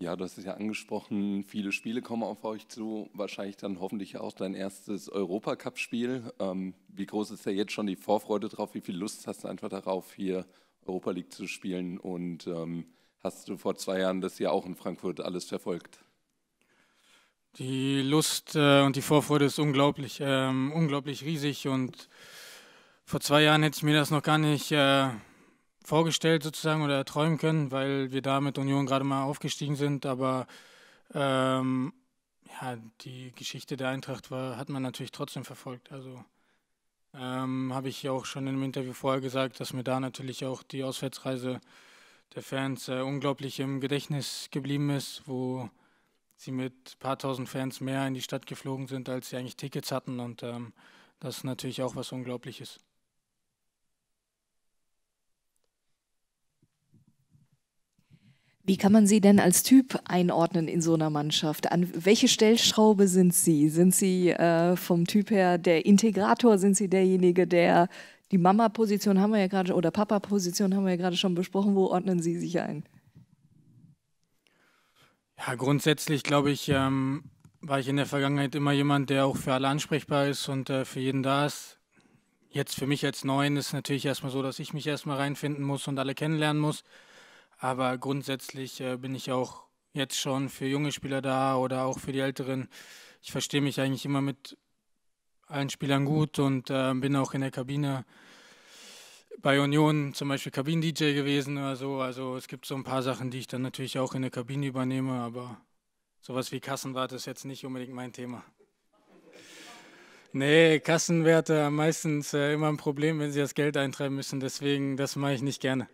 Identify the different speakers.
Speaker 1: Ja, du hast es ja angesprochen, viele Spiele kommen auf euch zu, wahrscheinlich dann hoffentlich auch dein erstes Europacup-Spiel. Ähm, wie groß ist da jetzt schon die Vorfreude drauf? Wie viel Lust hast du einfach darauf, hier Europa League zu spielen? Und ähm, hast du vor zwei Jahren das ja auch in Frankfurt alles verfolgt? Die Lust
Speaker 2: äh, und die Vorfreude ist unglaublich, ähm, unglaublich riesig und vor zwei Jahren hätte ich mir das noch gar nicht äh, vorgestellt sozusagen oder erträumen können, weil wir da mit Union gerade mal aufgestiegen sind. Aber ähm, ja, die Geschichte der Eintracht war, hat man natürlich trotzdem verfolgt. Also ähm, habe ich auch schon in einem Interview vorher gesagt, dass mir da natürlich auch die Auswärtsreise der Fans äh, unglaublich im Gedächtnis geblieben ist, wo sie mit ein paar tausend Fans mehr in die Stadt geflogen sind, als sie eigentlich Tickets hatten. Und ähm, das ist natürlich auch was Unglaubliches.
Speaker 3: Wie kann man Sie denn als Typ einordnen in so einer Mannschaft? An welche Stellschraube sind Sie? Sind Sie äh, vom Typ her der Integrator? Sind Sie derjenige, der die Mama-Position haben wir ja gerade oder Papa-Position haben wir ja gerade schon besprochen. Wo ordnen Sie sich ein?
Speaker 2: Ja, grundsätzlich glaube ich, ähm, war ich in der Vergangenheit immer jemand, der auch für alle ansprechbar ist und äh, für jeden da ist. Jetzt für mich als Neuen ist natürlich erstmal so, dass ich mich erstmal reinfinden muss und alle kennenlernen muss. Aber grundsätzlich äh, bin ich auch jetzt schon für junge Spieler da oder auch für die Älteren. Ich verstehe mich eigentlich immer mit allen Spielern gut und äh, bin auch in der Kabine bei Union zum Beispiel Kabinen-DJ gewesen oder so. Also es gibt so ein paar Sachen, die ich dann natürlich auch in der Kabine übernehme, aber sowas wie Kassenwart ist jetzt nicht unbedingt mein Thema. Nee, Kassenwerte haben meistens äh, immer ein Problem, wenn sie das Geld eintreiben müssen. Deswegen, das mache ich nicht gerne.